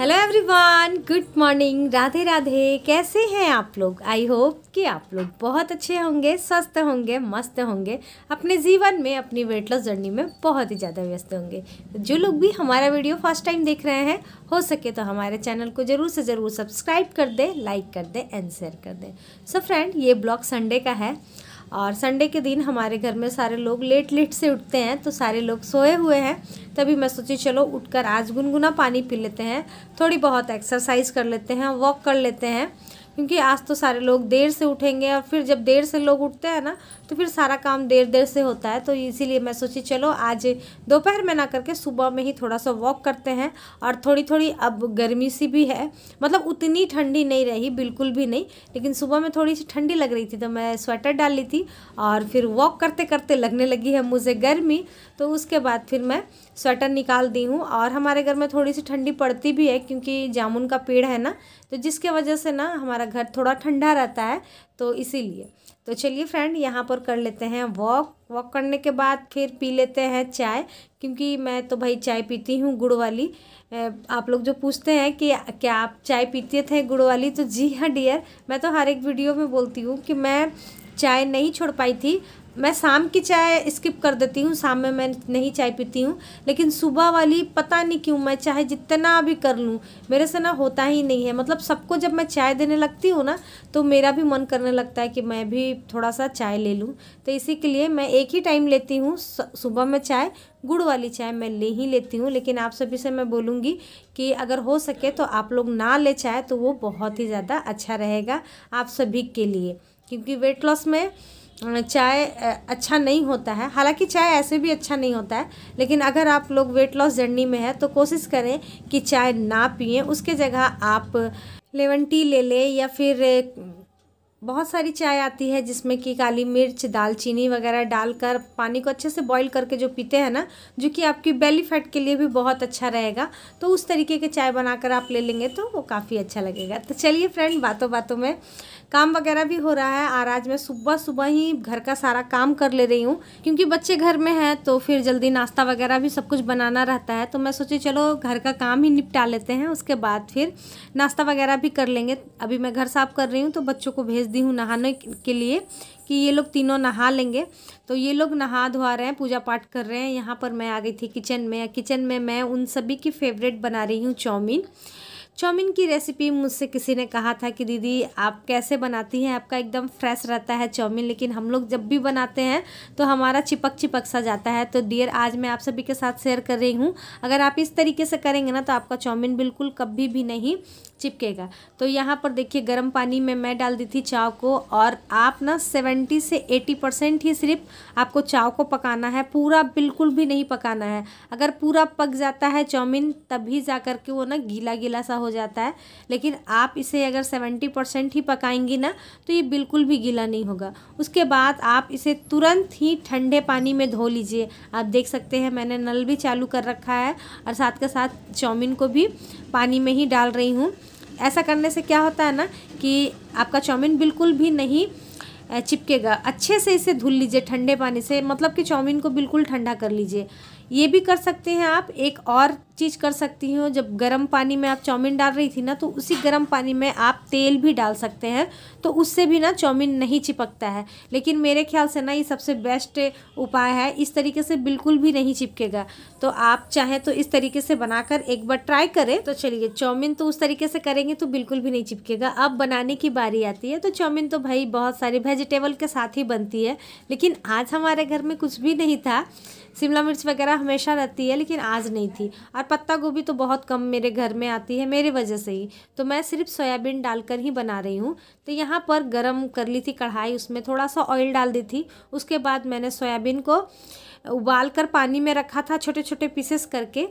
hello everyone good morning Radhe Radhe कैसे हैं आप लोग आई होप कि आप लोग बहुत अच्छे होंगे स्वस्थ होंगे मस्त होंगे अपने जीवन में अपनी वेट लॉस जर्नी में बहुत ही ज़्यादा व्यस्त होंगे जो लोग भी हमारा वीडियो फर्स्ट टाइम देख रहे हैं हो सके तो हमारे चैनल को ज़रूर से ज़रूर सब्सक्राइब कर दें लाइक कर दें एंड शेयर कर दें सो फ्रेंड ये ब्लॉग संडे का है और संडे के दिन हमारे घर में सारे लोग लेट लेट से उठते हैं तो सारे लोग सोए हुए हैं तभी मैं सोची चलो उठकर आज गुनगुना पानी पी लेते हैं थोड़ी बहुत एक्सरसाइज कर लेते हैं वॉक कर लेते हैं क्योंकि आज तो सारे लोग देर से उठेंगे और फिर जब देर से लोग उठते हैं ना तो फिर सारा काम देर देर से होता है तो इसीलिए मैं सोची चलो आज दोपहर में ना करके सुबह में ही थोड़ा सा वॉक करते हैं और थोड़ी थोड़ी अब गर्मी सी भी है मतलब उतनी ठंडी नहीं रही बिल्कुल भी नहीं लेकिन सुबह में थोड़ी सी ठंडी लग रही थी तो मैं स्वेटर डाल ली थी और फिर वॉक करते करते लगने लगी है मुझे गर्मी तो उसके बाद फिर मैं स्वेटर निकाल दी हूँ और हमारे घर में थोड़ी सी ठंडी पड़ती भी है क्योंकि जामुन का पेड़ है ना तो जिसके वजह से ना हमारा घर थोड़ा ठंडा रहता है तो इसीलिए तो चलिए फ्रेंड यहाँ पर कर लेते हैं वॉक वॉक करने के बाद फिर पी लेते हैं चाय क्योंकि मैं तो भाई चाय पीती हूँ गुड़ वाली आप लोग जो पूछते हैं कि क्या आप चाय पीते थे गुड़ वाली तो जी हाँ डियर मैं तो हर एक वीडियो में बोलती हूँ कि मैं चाय नहीं छोड़ पाई थी मैं शाम की चाय स्किप कर देती हूँ शाम में मैं नहीं चाय पीती हूँ लेकिन सुबह वाली पता नहीं क्यों मैं चाहे जितना भी कर लूँ मेरे से ना होता ही नहीं है मतलब सबको जब मैं चाय देने लगती हूँ ना तो मेरा भी मन करने लगता है कि मैं भी थोड़ा सा चाय ले लूँ तो इसी के लिए मैं एक ही टाइम लेती हूँ सुबह में चाय गुड़ वाली चाय मैं ले ही लेती हूँ लेकिन आप सभी से मैं बोलूँगी कि अगर हो सके तो आप लोग ना ले चाय तो वो बहुत ही ज़्यादा अच्छा रहेगा आप सभी के लिए क्योंकि वेट लॉस में चाय अच्छा नहीं होता है हालांकि चाय ऐसे भी अच्छा नहीं होता है लेकिन अगर आप लोग वेट लॉस जर्नी में है तो कोशिश करें कि चाय ना पिए उसके जगह आप लेमन टी ले लें या फिर बहुत सारी चाय आती है जिसमें कि काली मिर्च दालचीनी वगैरह डालकर पानी को अच्छे से बॉईल करके जो पीते हैं ना जो कि आपकी बेली फैट के लिए भी बहुत अच्छा रहेगा तो उस तरीके के चाय बनाकर आप ले लेंगे तो वो काफ़ी अच्छा लगेगा तो चलिए फ्रेंड बातों बातों में काम वगैरह भी हो रहा है और आज मैं सुबह सुबह ही घर का सारा काम कर ले रही हूँ क्योंकि बच्चे घर में हैं तो फिर जल्दी नाश्ता वगैरह भी सब कुछ बनाना रहता है तो मैं सोची चलो घर का काम ही निपटा लेते हैं उसके बाद फिर नाश्ता वगैरह भी कर लेंगे अभी मैं घर साफ़ कर रही हूँ तो बच्चों को भेज दी हूँ नहाने के लिए कि ये लोग तीनों नहा लेंगे तो ये लोग नहा धोआ रहे हैं पूजा पाठ कर रहे हैं यहाँ पर मैं आ गई थी किचन में किचन में मैं उन सभी की फेवरेट बना रही हूँ चाउमीन चाउमीन की रेसिपी मुझसे किसी ने कहा था कि दीदी आप कैसे बनाती हैं आपका एकदम फ्रेश रहता है चाउमीन लेकिन हम लोग जब भी बनाते हैं तो हमारा चिपक चिपक सा जाता है तो डियर आज मैं आप सभी के साथ शेयर कर रही हूँ अगर आप इस तरीके से करेंगे ना तो आपका चाउमीन बिल्कुल कभी भी नहीं चिपकेगा तो यहाँ पर देखिए गर्म पानी में मैं डाल दी थी चाव को और आप ना सेवेंटी से एटी परसेंट ही सिर्फ आपको चाव को पकाना है पूरा बिल्कुल भी नहीं पकाना है अगर पूरा पक जाता है चाउमीन तभी जा कर के वो ना गीला गीला सा हो हो जाता है लेकिन आप इसे अगर सेवेंटी परसेंट ही पकाएंगी ना तो ये बिल्कुल भी गीला नहीं होगा उसके बाद आप इसे तुरंत ही ठंडे पानी में धो लीजिए आप देख सकते हैं मैंने नल भी चालू कर रखा है और साथ के साथ चाउमीन को भी पानी में ही डाल रही हूँ ऐसा करने से क्या होता है ना कि आपका चाउमीन बिल्कुल भी नहीं चिपकेगा अच्छे से इसे धुल लीजिए ठंडे पानी से मतलब कि चाउमीन को बिल्कुल ठंडा कर लीजिए ये भी कर सकते हैं आप एक और चीज़ कर सकती हूँ जब गर्म पानी में आप चाउमीन डाल रही थी ना तो उसी गर्म पानी में आप तेल भी डाल सकते हैं तो उससे भी ना चाउमीन नहीं चिपकता है लेकिन मेरे ख्याल से ना ये सबसे बेस्ट उपाय है इस तरीके से बिल्कुल भी नहीं चिपकेगा तो आप चाहें तो इस तरीके से बनाकर एक बार ट्राई करें तो चलिए चाउमीन तो उस तरीके से करेंगे तो बिल्कुल भी नहीं चिपकेगा अब बनाने की बारी आती है तो चाउमीन तो भाई बहुत सारे वेजिटेबल के साथ ही बनती है लेकिन आज हमारे घर में कुछ भी नहीं था शिमला मिर्च वगैरह हमेशा रहती है लेकिन आज नहीं थी और पत्ता गोभी तो बहुत कम मेरे घर में आती है मेरी वजह से ही तो मैं सिर्फ सोयाबीन डालकर ही बना रही हूँ तो यहाँ पर गरम कर ली थी कढ़ाई उसमें थोड़ा सा ऑयल डाल दी थी उसके बाद मैंने सोयाबीन को उबाल कर पानी में रखा था छोटे छोटे पीसेस करके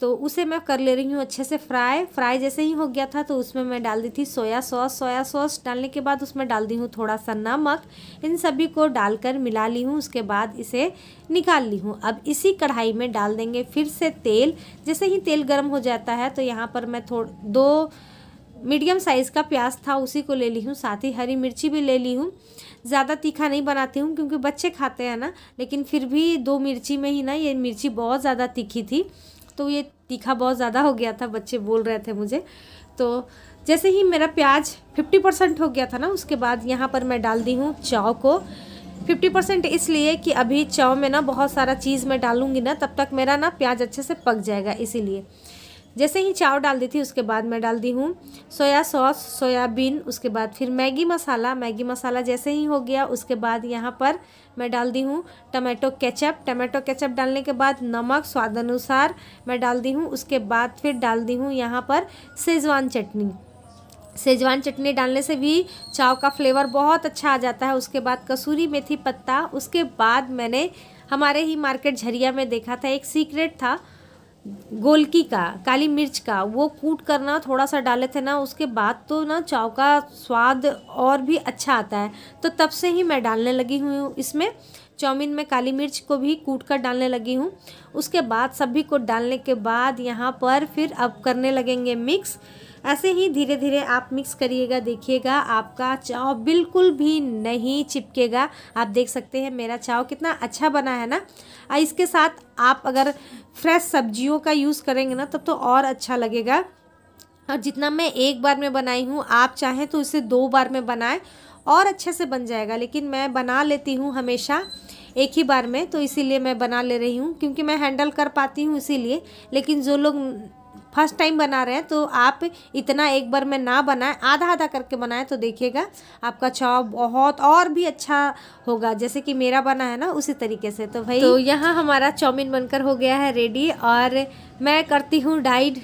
तो उसे मैं कर ले रही हूँ अच्छे से फ्राई फ्राई जैसे ही हो गया था तो उसमें मैं डाल दी थी सोया सॉस सोया सॉस डालने के बाद उसमें डाल दी हूँ थोड़ा सा नमक इन सभी को डालकर मिला ली हूँ उसके बाद इसे निकाल ली हूँ अब इसी कढ़ाई में डाल देंगे फिर से तेल जैसे ही तेल गर्म हो जाता है तो यहाँ पर मैं थोड़ दो मीडियम साइज़ का प्याज था उसी को ले ली हूँ साथ ही हरी मिर्ची भी ले ली हूँ ज़्यादा तीखा नहीं बनाती हूँ क्योंकि बच्चे खाते हैं ना लेकिन फिर भी दो मिर्ची में ही ना ये मिर्ची बहुत ज़्यादा तीखी थी तो ये तीखा बहुत ज़्यादा हो गया था बच्चे बोल रहे थे मुझे तो जैसे ही मेरा प्याज 50 परसेंट हो गया था ना उसके बाद यहाँ पर मैं डाल दी हूँ चाव को 50 परसेंट इसलिए कि अभी चाव में ना बहुत सारा चीज़ मैं डालूँगी ना तब तक मेरा ना प्याज अच्छे से पक जाएगा इसीलिए जैसे ही चाव डाल दी थी उसके बाद मैं डाल दी हूँ सोया सॉस सोयाबीन उसके बाद फिर मैगी मसाला मैगी मसाला जैसे ही हो गया उसके बाद यहाँ पर मैं डाल दी हूँ टमाटो केचप टमाटो केचप डालने के बाद नमक स्वाद अनुसार मैं डाल दी हूँ उसके बाद फिर डाल दी हूँ यहाँ पर सेजवान चटनी सेजवान चटनी डालने से भी चाव का फ्लेवर बहुत अच्छा आ जाता है उसके बाद कसूरी मेथी पत्ता उसके बाद मैंने हमारे ही मार्केट झरिया में देखा था एक सीक्रेट था गोलकी का काली मिर्च का वो कूट करना थोड़ा सा डाले थे ना उसके बाद तो ना चाव का स्वाद और भी अच्छा आता है तो तब से ही मैं डालने लगी हुई हूँ इसमें चाउमीन में काली मिर्च को भी कूट कर डालने लगी हूँ उसके बाद सभी को डालने के बाद यहाँ पर फिर अब करने लगेंगे मिक्स ऐसे ही धीरे धीरे आप मिक्स करिएगा देखिएगा आपका चाव बिल्कुल भी नहीं चिपकेगा आप देख सकते हैं मेरा चाव कितना अच्छा बना है ना इसके साथ आप अगर फ्रेश सब्जियों का यूज़ करेंगे ना तब तो और अच्छा लगेगा और जितना मैं एक बार में बनाई हूँ आप चाहें तो इसे दो बार में बनाएं और अच्छे से बन जाएगा लेकिन मैं बना लेती हूँ हमेशा एक ही बार में तो इसीलिए मैं बना ले रही हूँ क्योंकि मैं हैंडल कर पाती हूँ इसीलिए लेकिन जो लोग फर्स्ट टाइम बना रहे हैं तो आप इतना एक बार में ना बनाएं आधा आधा करके बनाएं तो देखिएगा आपका चाव बहुत और भी अच्छा होगा जैसे कि मेरा बना है ना उसी तरीके से तो भाई तो यहाँ हमारा चाउमीन बनकर हो गया है रेडी और मैं करती हूँ डाइड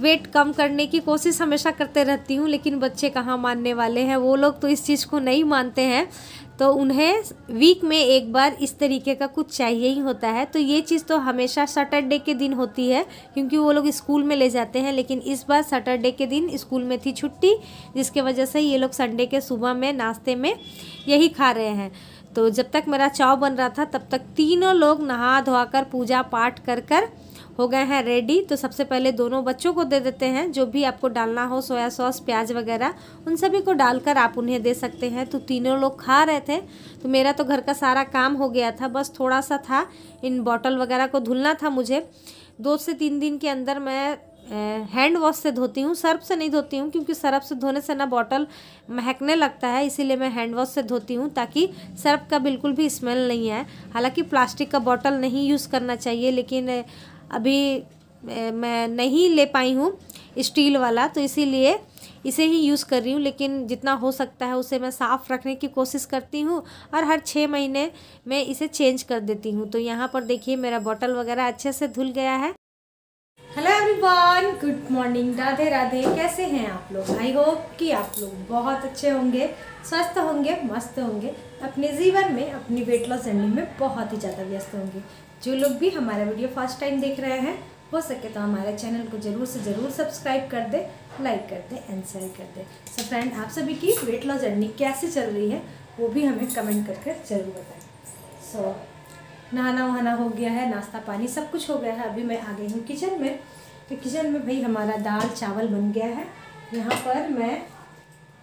वेट कम करने की कोशिश हमेशा करते रहती हूँ लेकिन बच्चे कहाँ मानने वाले हैं वो लोग तो इस चीज़ को नहीं मानते हैं तो उन्हें वीक में एक बार इस तरीके का कुछ चाहिए ही होता है तो ये चीज़ तो हमेशा सैटरडे के दिन होती है क्योंकि वो लोग स्कूल में ले जाते हैं लेकिन इस बार सैटरडे के दिन स्कूल में थी छुट्टी जिसके वजह से ये लोग संडे के सुबह में नाश्ते में यही खा रहे हैं तो जब तक मेरा चाव बन रहा था तब तक तीनों लोग नहा धोकर पूजा पाठ कर कर हो गए हैं रेडी तो सबसे पहले दोनों बच्चों को दे देते हैं जो भी आपको डालना हो सोया सॉस प्याज वगैरह उन सभी को डालकर आप उन्हें दे सकते हैं तो तीनों लोग खा रहे थे तो मेरा तो घर का सारा काम हो गया था बस थोड़ा सा था इन बॉटल वगैरह को धुलना था मुझे दो से तीन दिन के अंदर मैं हैंड वॉश से धोती हूँ सर्फ से नहीं धोती हूँ क्योंकि सर्फ से धोने से ना बॉटल महकने लगता है इसीलिए मैं हैंड वॉश से धोती हूँ ताकि सर्फ का बिल्कुल भी स्मेल नहीं आए हालांकि प्लास्टिक का बॉटल नहीं यूज़ करना चाहिए लेकिन अभी मैं नहीं ले पाई हूँ स्टील वाला तो इसीलिए इसे ही यूज़ कर रही हूँ लेकिन जितना हो सकता है उसे मैं साफ़ रखने की कोशिश करती हूँ और हर छः महीने मैं इसे चेंज कर देती हूँ तो यहाँ पर देखिए मेरा बॉटल वगैरह अच्छे से धुल गया है hello everyone good morning Radhe Radhe कैसे हैं आप लोग आई होप कि आप लोग बहुत अच्छे होंगे स्वस्थ होंगे मस्त होंगे अपने जीवन में अपनी वेट लॉस जर्नी में बहुत ही ज़्यादा व्यस्त होंगे जो लोग भी हमारा वीडियो फर्स्ट टाइम देख रहे हैं हो सके तो हमारे चैनल को ज़रूर से ज़रूर सब्सक्राइब कर दे लाइक कर दे एंड शेयर कर दे सो so फ्रेंड आप सभी की वेट लॉस जर्नी कैसे चल रही है वो भी हमें कमेंट करके ज़रूर बताएं सो so, नहाना वहाना हो गया है नाश्ता पानी सब कुछ हो गया है अभी मैं आ गई हूँ किचन में तो किचन में भाई हमारा दाल चावल बन गया है यहाँ पर मैं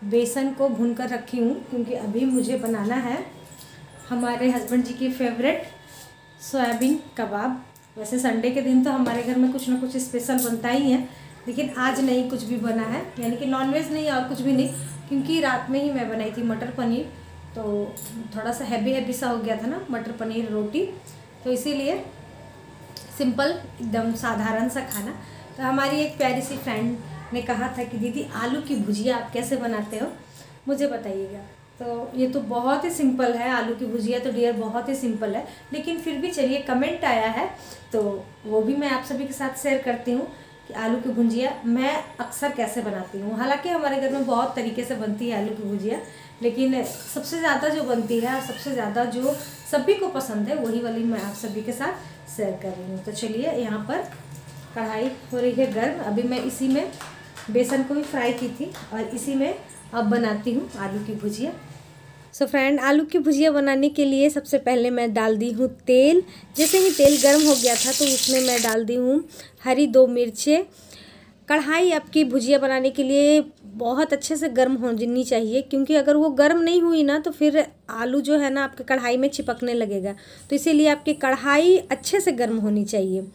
बेसन को भून कर रखी हूँ क्योंकि अभी मुझे बनाना है हमारे हस्बैंड जी की फेवरेट सोयाबीन कबाब वैसे संडे के दिन तो हमारे घर में कुछ ना कुछ स्पेशल बनता ही है लेकिन आज नहीं कुछ भी बना है यानी कि नॉनवेज नहीं और कुछ भी नहीं क्योंकि रात में ही मैं बनाई थी मटर पनीर तो थोड़ा सा हैवी हैवी सा हो गया था ना मटर पनीर रोटी तो इसीलिए सिंपल एकदम साधारण सा खाना तो हमारी एक प्यारी सी फ्रेंड ने कहा था कि दीदी आलू की भुजिया आप कैसे बनाते हो मुझे बताइएगा तो ये तो बहुत ही सिंपल है आलू की भुजिया तो डियर बहुत ही सिंपल है लेकिन फिर भी चलिए कमेंट आया है तो वो भी मैं आप सभी के साथ शेयर करती हूँ कि आलू की भुजिया मैं अक्सर कैसे बनाती हूँ हालांकि हमारे घर में बहुत तरीके से बनती है आलू की भुजिया लेकिन सबसे ज़्यादा जो बनती है और सबसे ज़्यादा जो सभी को पसंद है वही वाली मैं आप सभी के साथ शेयर कर रही हूँ तो चलिए यहाँ पर कढ़ाई हो रही है गर्म अभी मैं इसी में बेसन को भी फ्राई की थी और इसी में अब बनाती हूँ आलू की भुजिया सो फ्रेंड आलू की भुजिया बनाने के लिए सबसे पहले मैं डाल दी हूँ तेल जैसे ही तेल गर्म हो गया था तो उसमें मैं डाल दी हूँ हरी दो मिर्चें कढ़ाई आपकी भुजिया बनाने के लिए बहुत अच्छे से गर्म होनी चाहिए क्योंकि अगर वो गर्म नहीं हुई ना तो फिर आलू जो है ना आपके कढ़ाई में चिपकने लगेगा तो इसीलिए आपकी कढ़ाई अच्छे से गर्म होनी चाहिए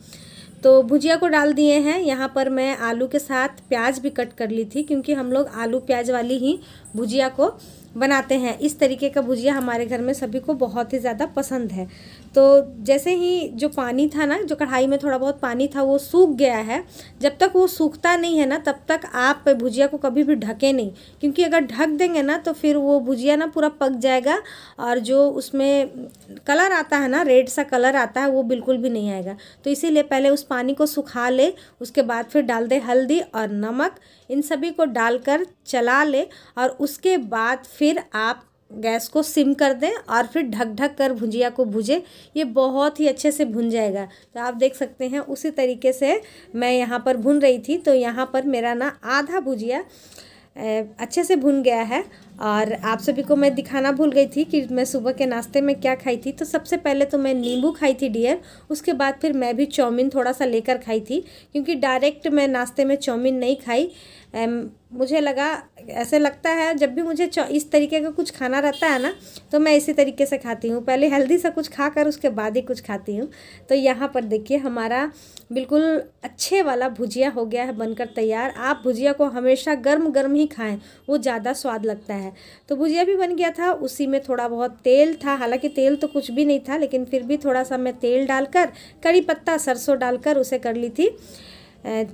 तो भुजिया को डाल दिए हैं यहाँ पर मैं आलू के साथ प्याज भी कट कर ली थी क्योंकि हम लोग आलू प्याज वाली ही भुजिया को बनाते हैं इस तरीके का भुजिया हमारे घर में सभी को बहुत ही ज़्यादा पसंद है तो जैसे ही जो पानी था ना जो कढ़ाई में थोड़ा बहुत पानी था वो सूख गया है जब तक वो सूखता नहीं है ना तब तक आप भुजिया को कभी भी ढके नहीं क्योंकि अगर ढक देंगे ना तो फिर वो भुजिया ना पूरा पक जाएगा और जो उसमें कलर आता है ना रेड सा कलर आता है वो बिल्कुल भी नहीं आएगा तो इसीलिए पहले उस पानी को सुखा ले उसके बाद फिर डाल दे हल्दी और नमक इन सभी को डालकर चला ले और उसके बाद फिर फिर आप गैस को सिम कर दें और फिर ढक ढक कर भुजिया को भुजें ये बहुत ही अच्छे से भुन जाएगा तो आप देख सकते हैं उसी तरीके से मैं यहाँ पर भुन रही थी तो यहाँ पर मेरा ना आधा भुजिया अच्छे से भुन गया है और आप सभी को मैं दिखाना भूल गई थी कि मैं सुबह के नाश्ते में क्या खाई थी तो सबसे पहले तो मैं नींबू खाई थी डियर उसके बाद फिर मैं भी चाउमीन थोड़ा सा लेकर खाई थी क्योंकि डायरेक्ट मैं नाश्ते में चाउमीन नहीं खाई मुझे लगा ऐसे लगता है जब भी मुझे इस तरीके का कुछ खाना रहता है ना तो मैं इसी तरीके से खाती हूँ पहले हेल्दी सा कुछ खा कर उसके बाद ही कुछ खाती हूँ तो यहाँ पर देखिए हमारा बिल्कुल अच्छे वाला भुजिया हो गया है बनकर तैयार आप भुजिया को हमेशा गर्म गर्म ही खाएँ वो ज़्यादा स्वाद लगता है है तो भुजिया भी बन गया था उसी में थोड़ा बहुत तेल था हालांकि तेल तो कुछ भी नहीं था लेकिन फिर भी थोड़ा सा मैं तेल डालकर करी पत्ता सरसों डालकर उसे कर ली थी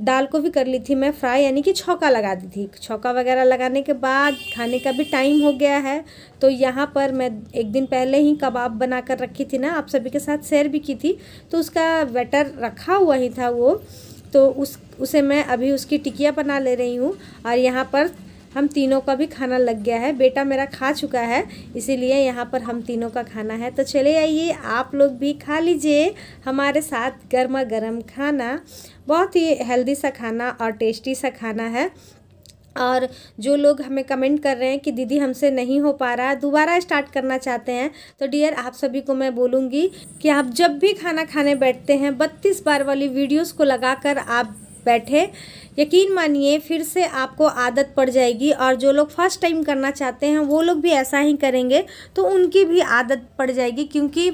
दाल को भी कर ली थी मैं फ्राई यानी कि छौका लगा दी थी छौका वगैरह लगाने के बाद खाने का भी टाइम हो गया है तो यहाँ पर मैं एक दिन पहले ही कबाब बना कर रखी थी ना आप सभी के साथ शेयर भी की थी तो उसका वेटर रखा हुआ ही था वो तो उस उसे मैं अभी उसकी टिकिया बना ले रही हूँ और यहाँ पर हम तीनों का भी खाना लग गया है बेटा मेरा खा चुका है इसीलिए यहाँ पर हम तीनों का खाना है तो चले आइए आप लोग भी खा लीजिए हमारे साथ गर्मा गर्म खाना बहुत ही हेल्दी सा खाना और टेस्टी सा खाना है और जो लोग हमें कमेंट कर रहे हैं कि दीदी हमसे नहीं हो पा रहा है दोबारा स्टार्ट करना चाहते हैं तो डियर आप सभी को मैं बोलूँगी कि आप जब भी खाना खाने बैठते हैं बत्तीस बार वाली वीडियोज़ को लगा आप बैठे यकीन मानिए फिर से आपको आदत पड़ जाएगी और जो लोग फर्स्ट टाइम करना चाहते हैं वो लोग भी ऐसा ही करेंगे तो उनकी भी आदत पड़ जाएगी क्योंकि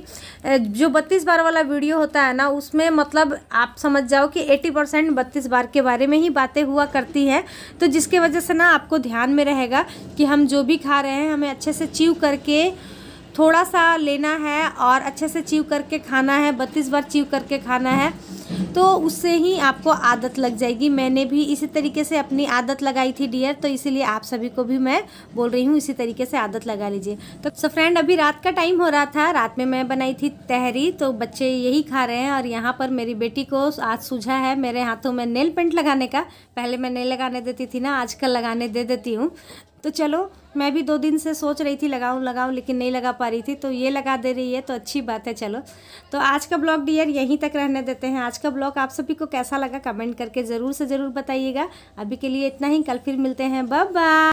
जो बत्तीस बार वाला वीडियो होता है ना उसमें मतलब आप समझ जाओ कि एटी परसेंट बत्तीस बार के बारे में ही बातें हुआ करती हैं तो जिसके वजह से ना आपको ध्यान में रहेगा कि हम जो भी खा रहे हैं हमें अच्छे से चीव करके थोड़ा सा लेना है और अच्छे से चीव करके खाना है बत्तीस बार चीव करके खाना है तो उससे ही आपको आदत लग जाएगी मैंने भी इसी तरीके से अपनी आदत लगाई थी डियर तो इसीलिए आप सभी को भी मैं बोल रही हूँ इसी तरीके से आदत लगा लीजिए तो सो फ्रेंड अभी रात का टाइम हो रहा था रात में मैं बनाई थी तहरी तो बच्चे यही खा रहे हैं और यहाँ पर मेरी बेटी को आज सूझा है मेरे हाथों में नेल पेंट लगाने का पहले मैं नेल लगाने देती थी ना आजकल लगाने दे देती हूँ तो चलो मैं भी दो दिन से सोच रही थी लगाऊं लगाऊं लेकिन नहीं लगा पा रही थी तो ये लगा दे रही है तो अच्छी बात है चलो तो आज का ब्लॉग डियर यहीं तक रहने देते हैं आज का ब्लॉग आप सभी को कैसा लगा कमेंट करके ज़रूर से ज़रूर बताइएगा अभी के लिए इतना ही कल फिर मिलते हैं बाय